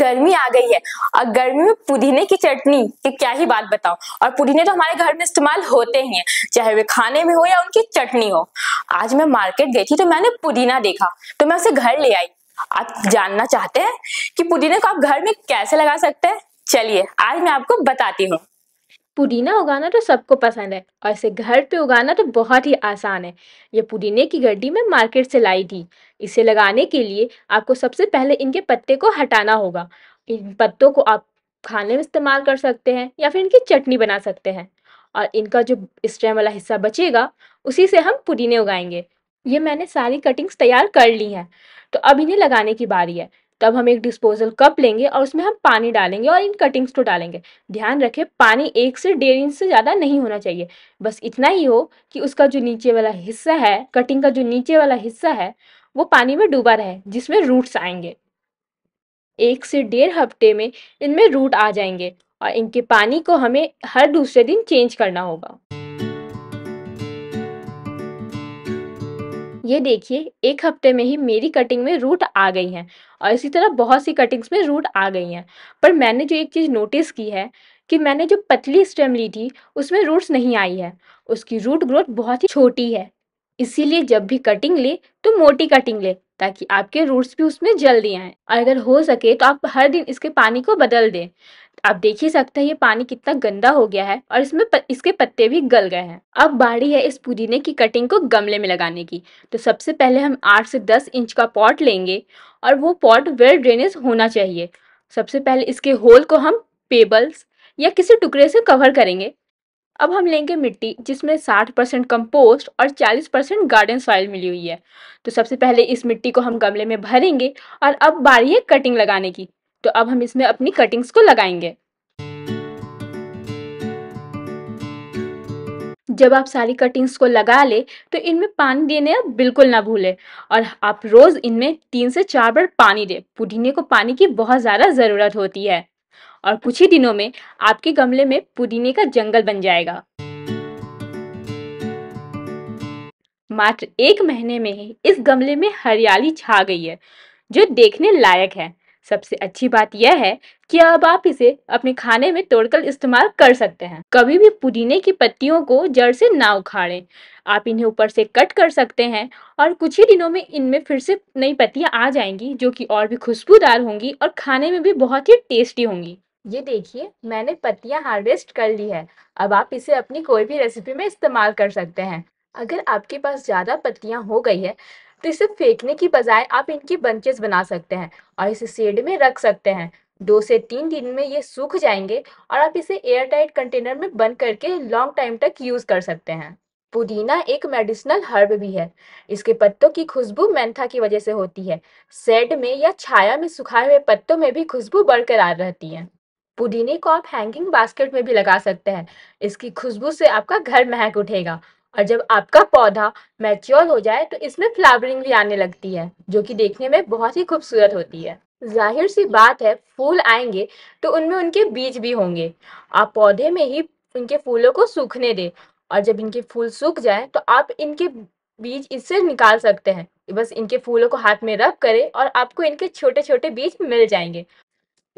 गर्मी आ गई है और गर्मी में पुदीने की चटनी की क्या ही बात बताओ और पुदीने तो हमारे घर में इस्तेमाल होते ही हैं चाहे वे खाने में हो या उनकी चटनी हो आज मैं मार्केट गई थी तो मैंने पुदीना देखा तो मैं उसे घर ले आई आप जानना चाहते हैं कि पुदीने को आप घर में कैसे लगा सकते हैं चलिए आज मैं आपको बताती हूँ पुदीना उगाना तो सबको पसंद है और इसे घर पे उगाना तो बहुत ही आसान है ये पुदीने की गड्डी मैं मार्केट से लाई थी इसे लगाने के लिए आपको सबसे पहले इनके पत्ते को हटाना होगा इन पत्तों को आप खाने में इस्तेमाल कर सकते हैं या फिर इनकी चटनी बना सकते हैं और इनका जो स्टेम वाला हिस्सा बचेगा उसी से हम पुदीने उगाएंगे ये मैंने सारी कटिंग्स तैयार कर ली हैं तो अब इन्हें लगाने की बारी है तब हम एक डिस्पोजल कप लेंगे और उसमें हम पानी डालेंगे और इन कटिंग्स को डालेंगे ध्यान रखें पानी एक से डेढ़ इंच से ज़्यादा नहीं होना चाहिए बस इतना ही हो कि उसका जो नीचे वाला हिस्सा है कटिंग का जो नीचे वाला हिस्सा है वो पानी में डूबा रहे जिसमें रूट्स आएंगे एक से डेढ़ हफ्ते में इनमें रूट आ जाएंगे और इनके पानी को हमें हर दूसरे दिन चेंज करना होगा ये देखिए एक हफ्ते में ही मेरी कटिंग में रूट आ गई हैं और इसी तरह बहुत सी कटिंग्स में रूट आ गई हैं पर मैंने जो एक चीज़ नोटिस की है कि मैंने जो पतली स्टेम ली थी उसमें रूट्स नहीं आई है उसकी रूट ग्रोथ बहुत ही छोटी है इसीलिए जब भी कटिंग ले तो मोटी कटिंग ले ताकि आपके रूट्स भी उसमें जल्दी आएँ और अगर हो सके तो आप हर दिन इसके पानी को बदल दें आप देख ही सकते हैं ये पानी कितना गंदा हो गया है और इसमें प, इसके पत्ते भी गल गए हैं अब बारी है इस पुदीने की कटिंग को गमले में लगाने की तो सबसे पहले हम आठ से दस इंच का पॉट लेंगे और वो पॉट वेल ड्रेनेज होना चाहिए सबसे पहले इसके होल को हम पेबल्स या किसी टुकड़े से कवर करेंगे अब हम लेंगे मिट्टी जिसमें 60 परसेंट कम्पोस्ट और 40 परसेंट गार्डन सॉइल मिली हुई है तो सबसे पहले इस मिट्टी को हम गमले में भरेंगे और अब बारी है कटिंग लगाने की तो अब हम इसमें अपनी कटिंग्स को लगाएंगे जब आप सारी कटिंग्स को लगा ले तो इनमें पानी देने आप बिल्कुल ना भूलें और आप रोज़ इनमें तीन से चार बार पानी दे पुदीने को पानी की बहुत ज़्यादा ज़रूरत होती है और कुछ ही दिनों में आपके गमले में पुदीने का जंगल बन जाएगा मात्र एक महीने में ही इस गमले में हरियाली छा गई है जो देखने लायक है सबसे अच्छी बात यह है कि अब आप इसे अपने खाने में तोड़कर इस्तेमाल कर सकते हैं कभी भी पुदीने की पत्तियों को जड़ से ना उखाड़ें आप इन्हें ऊपर से कट कर सकते हैं और कुछ ही दिनों में इनमें फिर से नई पत्तियां आ जाएंगी जो कि और भी खुशबूदार होंगी और खाने में भी बहुत ही टेस्टी होंगी ये देखिए मैंने पत्तियां हार्वेस्ट कर ली है अब आप इसे अपनी कोई भी रेसिपी में इस्तेमाल कर सकते हैं अगर आपके पास ज़्यादा पत्तियां हो गई है तो इसे फेंकने की बजाय आप इनकी बंचेस बना सकते हैं और इसे शेड में रख सकते हैं दो से तीन दिन में ये सूख जाएंगे और आप इसे एयर टाइट कंटेनर में बंद करके लॉन्ग टाइम तक यूज कर सकते हैं पुदीना एक मेडिसिनल हर्ब भी है इसके पत्तों की खुशबू मेंथा की वजह से होती है सेड में या छाया में सुखाए हुए पत्तों में भी खुशबू बरकरार रहती है पुदीने को आप हैंगिंग बास्केट में भी लगा सकते हैं इसकी खुशबू से आपका घर महक उठेगा और जब आपका पौधा मैच्योर हो जाए तो इसमें फ्लावरिंग भी आने लगती है जो कि देखने में बहुत ही खूबसूरत होती है जाहिर सी बात है फूल आएंगे तो उनमें उनके बीज भी होंगे आप पौधे में ही इनके फूलों को सूखने दें और जब इनके फूल सूख जाए तो आप इनके बीज इससे निकाल सकते हैं बस इनके फूलों को हाथ में रख करें और आपको इनके छोटे छोटे बीज मिल जाएंगे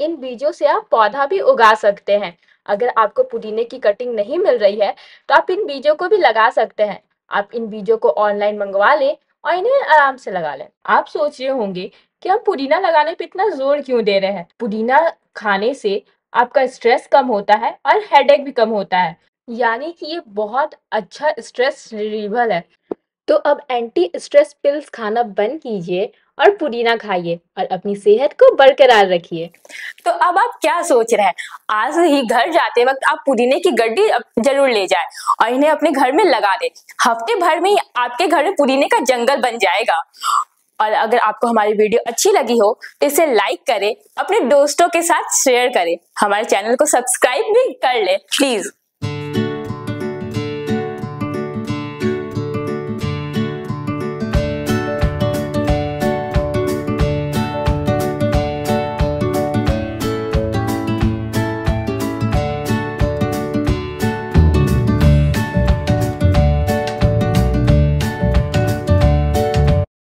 इन बीजों से आप पौधा भी उगा सकते हैं अगर आपको पुदीने की कटिंग नहीं मिल रही है तो आप इन बीजों को भी लगा सकते हैं आप इन बीजों को ऑनलाइन मंगवा लें और इन्हें आराम से लगा लें आप सोच रहे होंगे कि हम पुदीना लगाने पर इतना जोर क्यों दे रहे हैं पुदीना खाने से आपका स्ट्रेस कम होता है और हेडेक भी कम होता है यानी कि ये बहुत अच्छा स्ट्रेस रिलीवर है तो अब एंटी स्ट्रेस पिल्स खाना बंद कीजिए और पुदीना खाइए और अपनी सेहत को बरकरार रखिए तो अब आप क्या सोच रहे हैं आज ही घर जाते वक्त आप पुदीने की गड्डी जरूर ले जाए और इन्हें अपने घर में लगा दे हफ्ते भर में ही आपके घर में पुदीने का जंगल बन जाएगा और अगर आपको हमारी वीडियो अच्छी लगी हो तो इसे लाइक करें अपने दोस्तों के साथ शेयर करें हमारे चैनल को सब्सक्राइब भी कर ले प्लीज